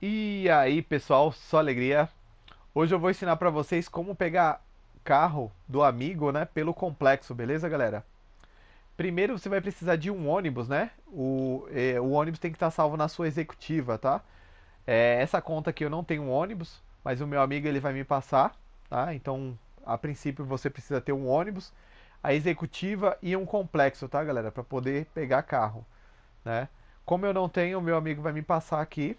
E aí pessoal, só alegria! Hoje eu vou ensinar para vocês como pegar carro do amigo né, pelo complexo, beleza galera? Primeiro você vai precisar de um ônibus, né? O, é, o ônibus tem que estar tá salvo na sua executiva, tá? É, essa conta aqui eu não tenho um ônibus, mas o meu amigo ele vai me passar, tá? Então a princípio você precisa ter um ônibus, a executiva e um complexo, tá galera? Para poder pegar carro, né? Como eu não tenho, o meu amigo vai me passar aqui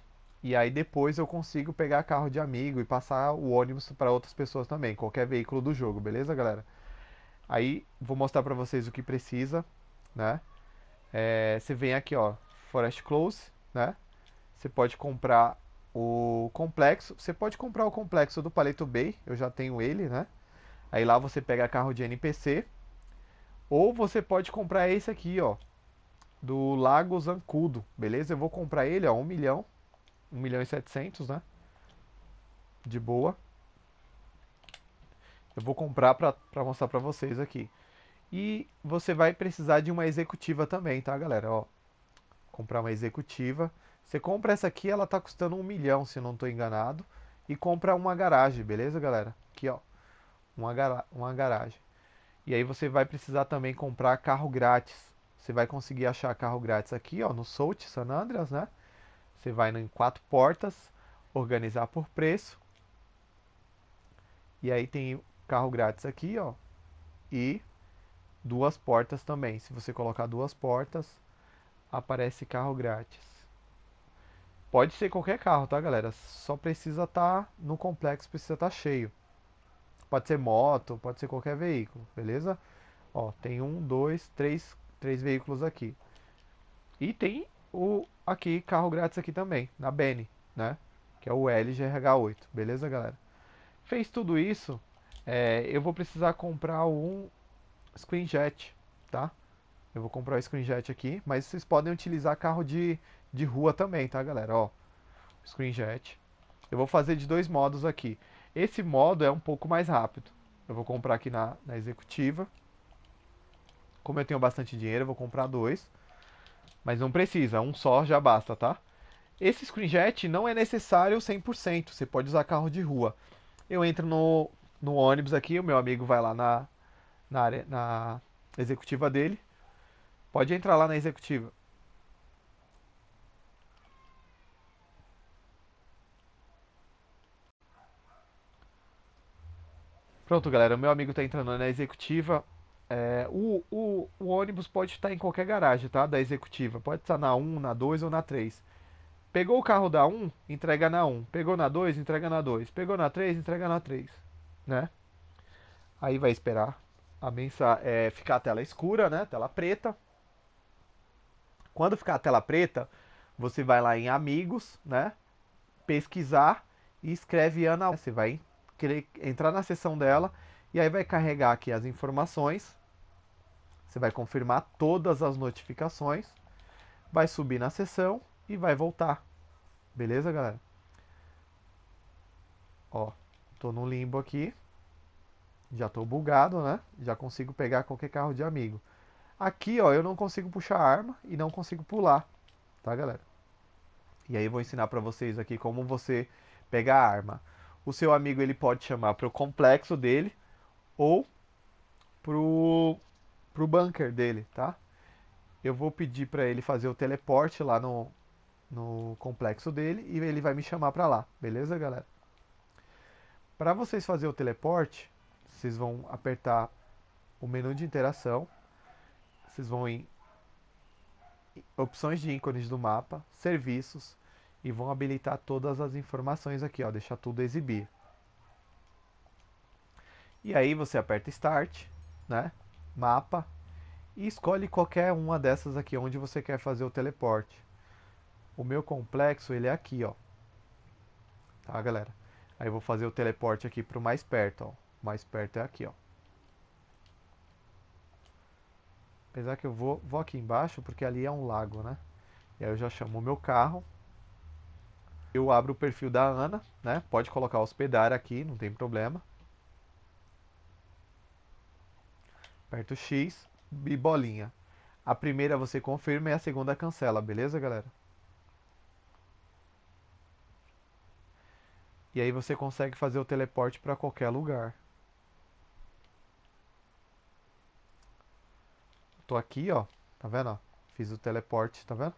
e aí depois eu consigo pegar carro de amigo e passar o ônibus para outras pessoas também, qualquer veículo do jogo, beleza, galera? Aí vou mostrar para vocês o que precisa, né? É, você vem aqui, ó, Forest Close, né? Você pode comprar o complexo, você pode comprar o complexo do Paleto Bay, eu já tenho ele, né? Aí lá você pega carro de NPC, ou você pode comprar esse aqui, ó, do Lago Zancudo, beleza? Eu vou comprar ele, ó, um milhão, 1 milhão e 700, né? De boa. Eu vou comprar para mostrar para vocês aqui. E você vai precisar de uma executiva também, tá, galera? Ó, comprar uma executiva. Você compra essa aqui, ela tá custando um milhão, se não estou enganado. E compra uma garagem, beleza, galera? Aqui, ó. Uma, gara uma garagem. E aí você vai precisar também comprar carro grátis. Você vai conseguir achar carro grátis aqui, ó, no South San Andreas, né? Você vai em quatro portas, organizar por preço. E aí tem carro grátis aqui, ó. E duas portas também. Se você colocar duas portas, aparece carro grátis. Pode ser qualquer carro, tá, galera? Só precisa estar tá no complexo, precisa estar tá cheio. Pode ser moto, pode ser qualquer veículo, beleza? Ó, tem um, dois, três, três veículos aqui. E tem o aqui carro grátis aqui também, na Bene, né? Que é o lgrh 8 beleza, galera? Fez tudo isso, é, eu vou precisar comprar um screenjet, tá? Eu vou comprar o screenjet aqui, mas vocês podem utilizar carro de, de rua também, tá, galera? Ó, screenjet. Eu vou fazer de dois modos aqui. Esse modo é um pouco mais rápido. Eu vou comprar aqui na, na executiva. Como eu tenho bastante dinheiro, eu vou comprar dois mas não precisa, um só já basta, tá? Esse screenshot não é necessário 100%, você pode usar carro de rua. Eu entro no, no ônibus aqui, o meu amigo vai lá na, na, área, na executiva dele. Pode entrar lá na executiva. Pronto, galera, o meu amigo está entrando na executiva. É, o, o, o, ônibus pode estar em qualquer garagem, tá? Da executiva. Pode estar na 1, na 2 ou na 3. Pegou o carro da 1, entrega na 1. Pegou na 2, entrega na 2. Pegou na 3, entrega na 3. Né? Aí vai esperar a mensagem é, ficar a tela escura, né? Tela preta. Quando ficar a tela preta, você vai lá em amigos, né? Pesquisar e escreve Ana. Você vai entrar na seção dela e aí vai carregar aqui as informações você vai confirmar todas as notificações, vai subir na sessão e vai voltar. Beleza, galera? Ó, tô no limbo aqui. Já tô bugado, né? Já consigo pegar qualquer carro de amigo. Aqui, ó, eu não consigo puxar arma e não consigo pular, tá, galera? E aí vou ensinar para vocês aqui como você pega a arma. O seu amigo ele pode chamar pro complexo dele ou pro pro bunker dele, tá? Eu vou pedir para ele fazer o teleporte lá no, no complexo dele e ele vai me chamar para lá, beleza, galera? Para vocês fazer o teleporte, vocês vão apertar o menu de interação, vocês vão em opções de ícones do mapa, serviços e vão habilitar todas as informações aqui, ó, deixar tudo exibir. E aí você aperta start, né? mapa e escolhe qualquer uma dessas aqui onde você quer fazer o teleporte. O meu complexo ele é aqui, ó. Tá, galera? Aí eu vou fazer o teleporte aqui pro mais perto, ó. O mais perto é aqui, ó. Apesar que eu vou, vou aqui embaixo, porque ali é um lago, né? E aí eu já chamo o meu carro. Eu abro o perfil da Ana, né? Pode colocar hospedar aqui, não tem problema. aperta o X e bolinha. A primeira você confirma e a segunda cancela, beleza, galera? E aí você consegue fazer o teleporte para qualquer lugar. Tô aqui, ó. Tá vendo? Ó? Fiz o teleporte, tá vendo?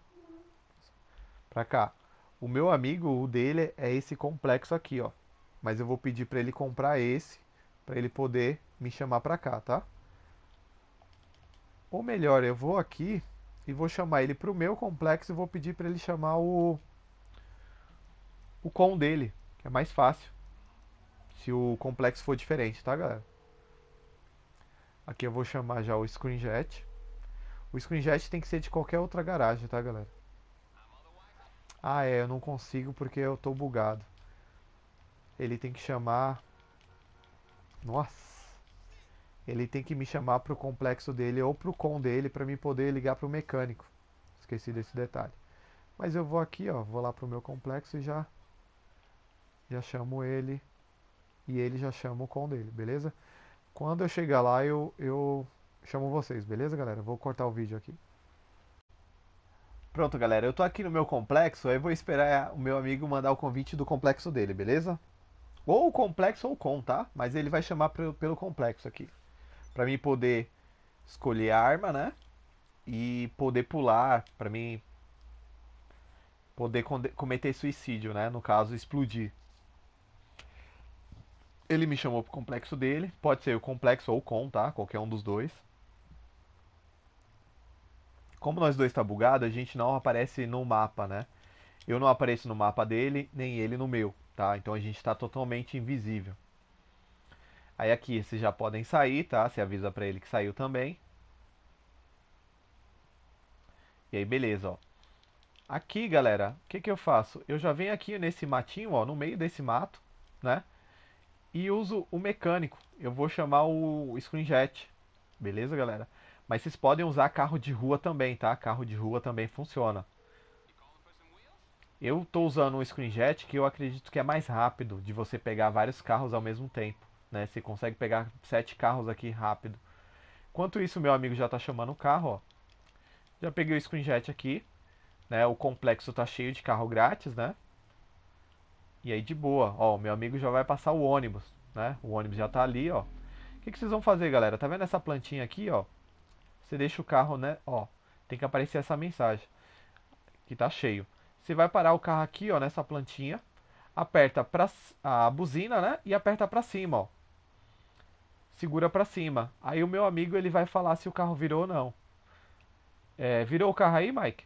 Pra cá. O meu amigo, o dele, é esse complexo aqui, ó. Mas eu vou pedir para ele comprar esse, para ele poder me chamar pra cá, tá? Ou melhor, eu vou aqui e vou chamar ele para o meu complexo e vou pedir para ele chamar o, o com dele, que é mais fácil. Se o complexo for diferente, tá galera? Aqui eu vou chamar já o screenjet. O screenjet tem que ser de qualquer outra garagem, tá galera? Ah é, eu não consigo porque eu tô bugado. Ele tem que chamar... Nossa! ele tem que me chamar para o complexo dele ou para o com dele para me poder ligar para o mecânico. Esqueci desse detalhe. Mas eu vou aqui, ó, vou lá para o meu complexo e já, já chamo ele e ele já chama o com dele, beleza? Quando eu chegar lá, eu, eu chamo vocês, beleza, galera? Vou cortar o vídeo aqui. Pronto, galera, eu tô aqui no meu complexo, aí vou esperar o meu amigo mandar o convite do complexo dele, beleza? Ou o complexo ou o com, tá? Mas ele vai chamar pelo complexo aqui para mim poder escolher a arma, né? E poder pular, para mim poder cometer suicídio, né? No caso, explodir. Ele me chamou pro complexo dele, pode ser o complexo ou o com, tá? Qualquer um dos dois. Como nós dois tá bugado, a gente não aparece no mapa, né? Eu não apareço no mapa dele, nem ele no meu, tá? Então a gente tá totalmente invisível. Aí aqui vocês já podem sair, tá? Você avisa para ele que saiu também. E aí, beleza, ó. Aqui, galera, o que, que eu faço? Eu já venho aqui nesse matinho, ó, no meio desse mato, né? E uso o mecânico. Eu vou chamar o screenjet. Beleza, galera? Mas vocês podem usar carro de rua também, tá? Carro de rua também funciona. Eu tô usando um screenjet que eu acredito que é mais rápido de você pegar vários carros ao mesmo tempo né? Você consegue pegar sete carros aqui rápido. Enquanto isso, meu amigo já está chamando o carro, ó. Já peguei o screenjet aqui, né? O complexo tá cheio de carro grátis, né? E aí de boa, ó, meu amigo já vai passar o ônibus, né? O ônibus já tá ali, ó. O que, que vocês vão fazer, galera? Tá vendo essa plantinha aqui, ó? Você deixa o carro, né? Ó, tem que aparecer essa mensagem que tá cheio. Você vai parar o carro aqui, ó, nessa plantinha, aperta para a buzina, né? E aperta para cima, ó segura para cima. Aí o meu amigo ele vai falar se o carro virou ou não. É, virou o carro aí, Mike?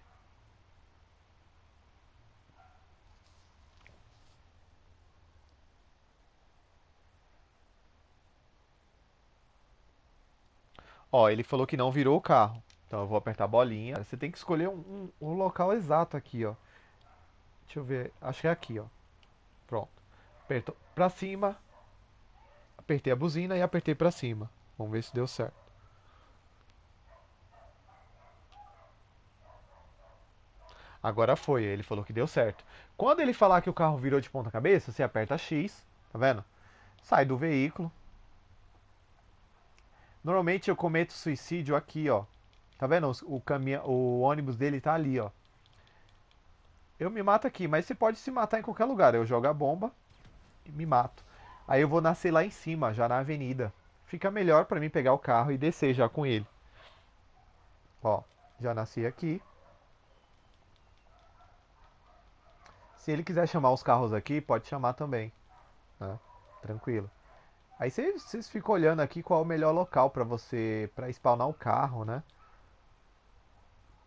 Ó, ele falou que não virou o carro. Então eu vou apertar a bolinha. Você tem que escolher um, um, um local exato aqui, ó. Deixa eu ver. Acho que é aqui, ó. Pronto. Apertou pra cima. Apertei a buzina e apertei para cima. Vamos ver se deu certo. Agora foi, ele falou que deu certo. Quando ele falar que o carro virou de ponta cabeça, você aperta X, tá vendo? Sai do veículo. Normalmente eu cometo suicídio aqui, ó. Tá vendo? O, o ônibus dele tá ali, ó. Eu me mato aqui, mas você pode se matar em qualquer lugar. Eu jogo a bomba e me mato. Aí eu vou nascer lá em cima, já na avenida. Fica melhor para mim pegar o carro e descer já com ele. Ó, já nasci aqui. Se ele quiser chamar os carros aqui, pode chamar também. Né? Tranquilo. Aí vocês ficam olhando aqui qual é o melhor local para você para spawnar o carro, né?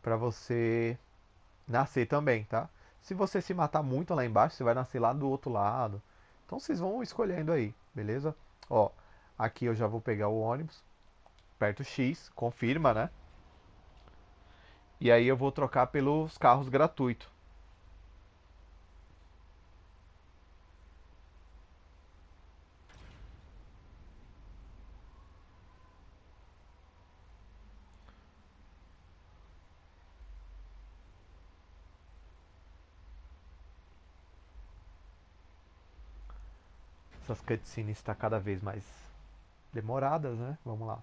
Para você nascer também, tá? Se você se matar muito lá embaixo, você vai nascer lá do outro lado. Então vocês vão escolhendo aí, beleza? Ó, aqui eu já vou pegar o ônibus, aperto X, confirma, né? E aí eu vou trocar pelos carros gratuitos. essas cutscenes está cada vez mais demoradas, né? Vamos lá.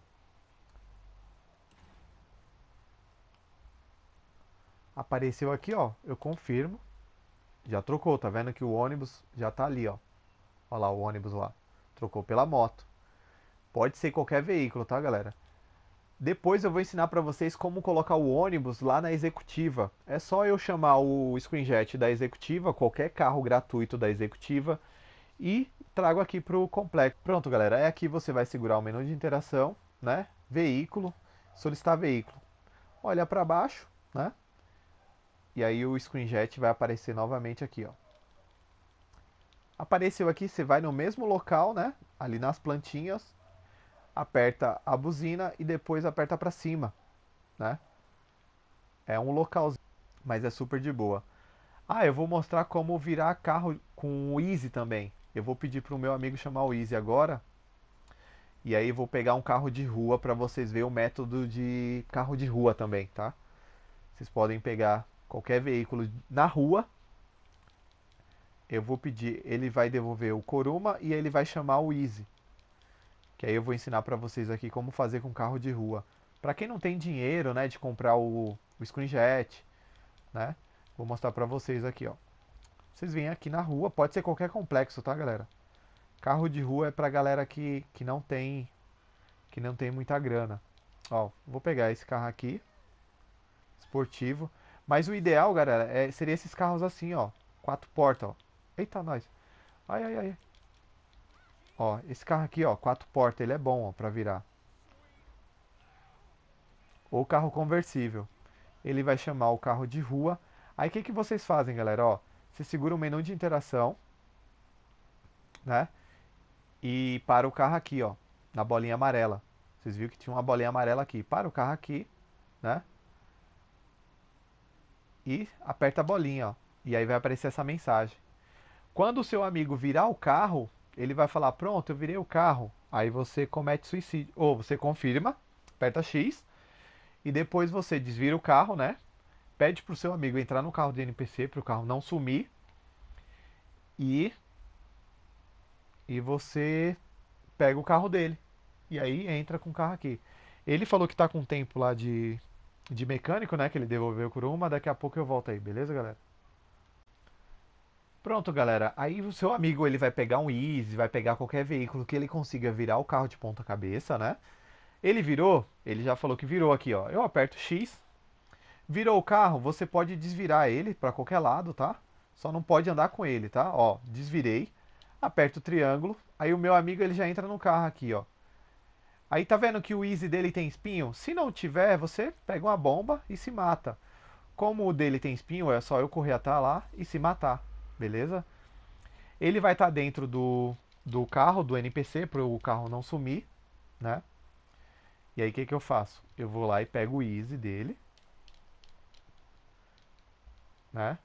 Apareceu aqui, ó. Eu confirmo. Já trocou, tá vendo que o ônibus já tá ali, ó. Olha lá o ônibus lá. Trocou pela moto. Pode ser qualquer veículo, tá, galera? Depois eu vou ensinar para vocês como colocar o ônibus lá na executiva. É só eu chamar o screenjet da executiva, qualquer carro gratuito da executiva, e trago aqui para o complexo. Pronto, galera. É aqui você vai segurar o menu de interação, né? Veículo, solicitar veículo. Olha para baixo, né? E aí o screenjet vai aparecer novamente aqui, ó. Apareceu aqui, você vai no mesmo local, né? Ali nas plantinhas, aperta a buzina e depois aperta para cima, né? É um localzinho, mas é super de boa. Ah, eu vou mostrar como virar carro com o Easy também. Eu vou pedir para o meu amigo chamar o Easy agora. E aí vou pegar um carro de rua para vocês verem o método de carro de rua também, tá? Vocês podem pegar qualquer veículo na rua. Eu vou pedir, ele vai devolver o Coruma e ele vai chamar o Easy. Que aí eu vou ensinar para vocês aqui como fazer com carro de rua. Para quem não tem dinheiro, né, de comprar o, o screenjet, né? Vou mostrar para vocês aqui, ó. Vocês vêm aqui na rua, pode ser qualquer complexo, tá, galera? Carro de rua é pra galera que, que não tem que não tem muita grana. Ó, vou pegar esse carro aqui, esportivo. Mas o ideal, galera, é, seria esses carros assim, ó. Quatro portas, ó. Eita, nós. Ai, ai, ai. Ó, esse carro aqui, ó, quatro portas, ele é bom, ó, pra virar. Ou carro conversível. Ele vai chamar o carro de rua. Aí, o que, que vocês fazem, galera, ó. Você segura o menu de interação, né? E para o carro aqui, ó, na bolinha amarela. Vocês viram que tinha uma bolinha amarela aqui. Para o carro aqui, né? E aperta a bolinha, ó. E aí vai aparecer essa mensagem. Quando o seu amigo virar o carro, ele vai falar: Pronto, eu virei o carro. Aí você comete suicídio. Ou você confirma, aperta X. E depois você desvira o carro, né? pede pro seu amigo entrar no carro do NPC pro carro não sumir e e você pega o carro dele e aí entra com o carro aqui. Ele falou que tá com tempo lá de de mecânico, né, que ele devolveu o Kuruma, daqui a pouco eu volto aí, beleza, galera? Pronto, galera. Aí o seu amigo ele vai pegar um Easy, vai pegar qualquer veículo que ele consiga virar o carro de ponta cabeça, né? Ele virou, ele já falou que virou aqui, ó. Eu aperto X Virou o carro, você pode desvirar ele para qualquer lado, tá? Só não pode andar com ele, tá? Ó, desvirei, aperto o triângulo, aí o meu amigo ele já entra no carro aqui, ó. Aí tá vendo que o Easy dele tem espinho? Se não tiver, você pega uma bomba e se mata. Como o dele tem espinho, é só eu correr até lá e se matar, beleza? Ele vai estar tá dentro do, do carro, do NPC, para o carro não sumir, né? E aí o que, que eu faço? Eu vou lá e pego o Easy dele, né?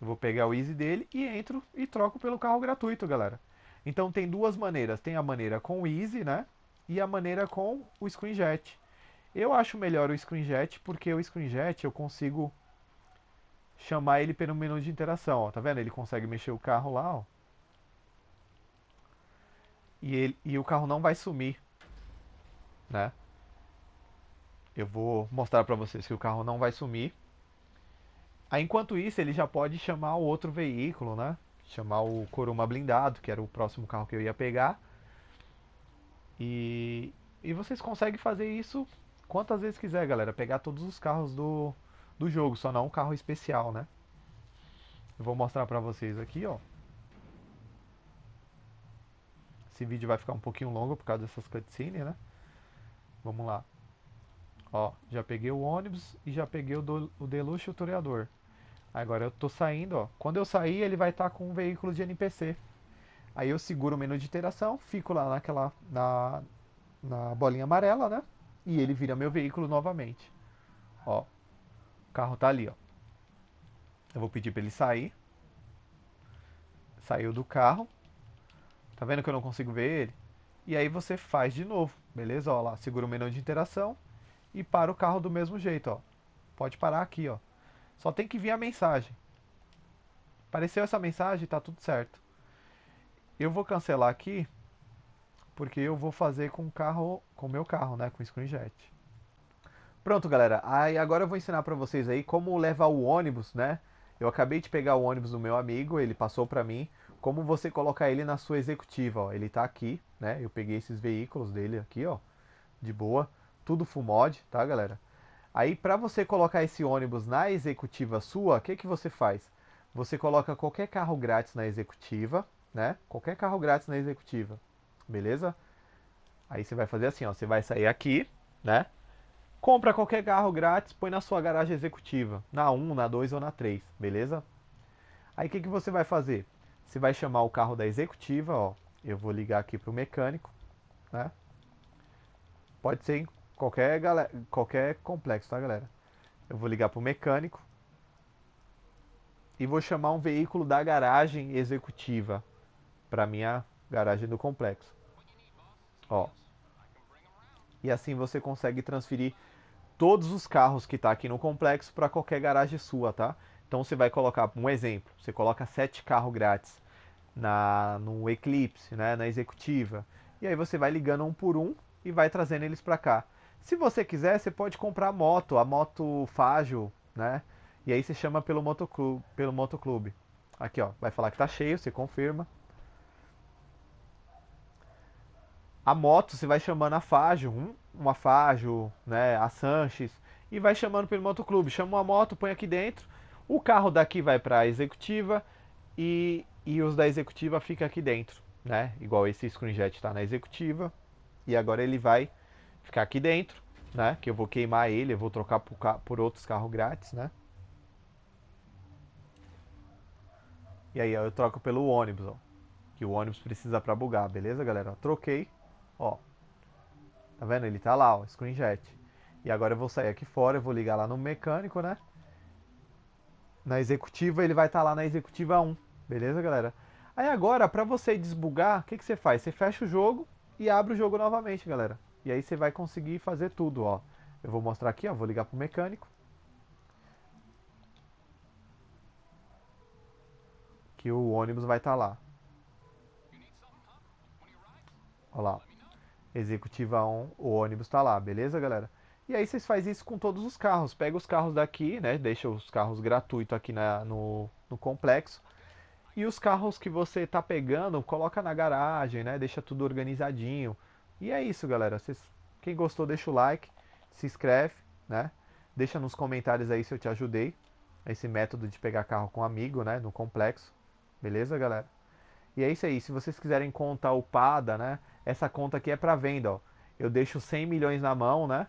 Eu vou pegar o Easy dele e entro e troco pelo carro gratuito, galera. Então tem duas maneiras, tem a maneira com o Easy, né? E a maneira com o ScreenJet. Eu acho melhor o ScreenJet porque o ScreenJet eu consigo chamar ele pelo menu de interação, ó, tá vendo? Ele consegue mexer o carro lá, ó. E, ele, e o carro não vai sumir, né? Eu vou mostrar para vocês que o carro não vai sumir. Aí, enquanto isso, ele já pode chamar o outro veículo, né? Chamar o Coruma blindado, que era o próximo carro que eu ia pegar. E, e vocês conseguem fazer isso quantas vezes quiser, galera. Pegar todos os carros do, do jogo, só não um carro especial, né? Eu vou mostrar pra vocês aqui, ó. Esse vídeo vai ficar um pouquinho longo por causa dessas cutscenes, né? Vamos lá. Ó, já peguei o ônibus e já peguei o, do, o Deluxe e o Toreador. Agora eu tô saindo, ó. Quando eu sair, ele vai estar tá com um veículo de NPC. Aí eu seguro o menu de interação, fico lá naquela na, na bolinha amarela, né? E ele vira meu veículo novamente. Ó. O carro tá ali, ó. Eu vou pedir para ele sair. Saiu do carro. Tá vendo que eu não consigo ver ele? E aí você faz de novo, beleza? Ó lá, segura o menu de interação e para o carro do mesmo jeito, ó. Pode parar aqui, ó. Só tem que vir a mensagem. Apareceu essa mensagem, tá tudo certo. Eu vou cancelar aqui, porque eu vou fazer com o carro, com meu carro, né, com o ScreenJet. Pronto, galera. Aí agora eu vou ensinar para vocês aí como levar o ônibus, né? Eu acabei de pegar o ônibus do meu amigo, ele passou para mim como você colocar ele na sua executiva, ó. Ele tá aqui, né? Eu peguei esses veículos dele aqui, ó, de boa, tudo full mod, tá, galera? Aí, para você colocar esse ônibus na executiva sua, o que, que você faz? Você coloca qualquer carro grátis na executiva, né? Qualquer carro grátis na executiva, beleza? Aí você vai fazer assim, ó, você vai sair aqui, né? Compra qualquer carro grátis, põe na sua garagem executiva, na 1, na 2 ou na 3, beleza? Aí o que, que você vai fazer? Você vai chamar o carro da executiva, ó. Eu vou ligar aqui para o mecânico, né? Pode ser Qualquer, galera, qualquer complexo, tá, galera? Eu vou ligar pro mecânico e vou chamar um veículo da garagem executiva para minha garagem do complexo. Ó. E assim você consegue transferir todos os carros que tá aqui no complexo para qualquer garagem sua, tá? Então você vai colocar um exemplo, você coloca sete carros grátis na no Eclipse, né, na executiva. E aí você vai ligando um por um e vai trazendo eles para cá. Se você quiser, você pode comprar moto, a moto Fágil, né? E aí você chama pelo motoclube, pelo motoclube. Aqui, ó, vai falar que tá cheio, você confirma. A moto você vai chamando a Fágil, um, uma Fágil, né, a Sanches e vai chamando pelo motoclube. Chama uma moto, põe aqui dentro. O carro daqui vai para a executiva e, e os da executiva fica aqui dentro, né? Igual esse screenjet está na executiva e agora ele vai ficar aqui dentro, né? Que eu vou queimar ele, eu vou trocar por, por outros carros grátis, né? E aí ó, eu troco pelo ônibus, ó. Que o ônibus precisa pra bugar, beleza, galera? troquei, ó. Tá vendo? Ele tá lá, ó, screenshot. E agora eu vou sair aqui fora, eu vou ligar lá no mecânico, né? Na executiva, ele vai estar tá lá na executiva 1, beleza, galera? Aí agora, pra você desbugar, o que, que você faz? Você fecha o jogo e abre o jogo novamente, galera. E aí você vai conseguir fazer tudo, ó. Eu vou mostrar aqui, ó, vou ligar pro mecânico. Que o ônibus vai estar tá lá. Olha lá. Executiva 1, o ônibus está lá, beleza, galera? E aí vocês fazem isso com todos os carros. Pega os carros daqui, né? Deixa os carros gratuitos aqui na, no, no complexo. E os carros que você tá pegando, coloca na garagem, né? Deixa tudo organizadinho. E é isso, galera. vocês quem gostou, deixa o like, se inscreve, né? Deixa nos comentários aí se eu te ajudei. Esse método de pegar carro com amigo, né? No complexo. Beleza, galera? E é isso aí. Se vocês quiserem conta upada, né? Essa conta aqui é para venda, ó. Eu deixo 100 milhões na mão, né?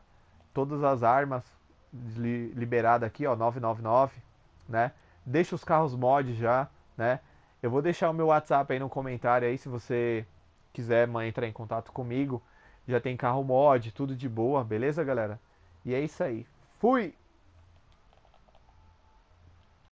Todas as armas li liberadas aqui, ó. 999, né? Deixa os carros mod já, né? Eu vou deixar o meu WhatsApp aí no comentário aí se você quiser entrar em contato comigo, já tem carro mod, tudo de boa, beleza, galera? E é isso aí. Fui!